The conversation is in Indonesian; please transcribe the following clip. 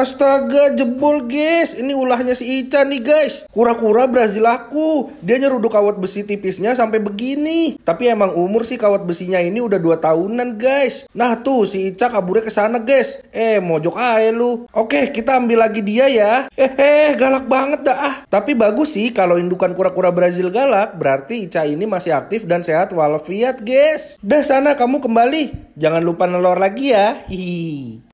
Astaga jebol guys Ini ulahnya si Ica nih guys Kura-kura Brazil aku Dia nyeruduk kawat besi tipisnya sampai begini Tapi emang umur sih kawat besinya ini udah 2 tahunan guys Nah tuh si Ica kaburnya ke sana guys Eh mojok aja lu Oke kita ambil lagi dia ya eh, eh galak banget dah ah Tapi bagus sih kalau indukan kura-kura Brazil galak Berarti Ica ini masih aktif dan sehat walafiat guys Dah sana kamu kembali Jangan lupa nelor lagi ya Hihi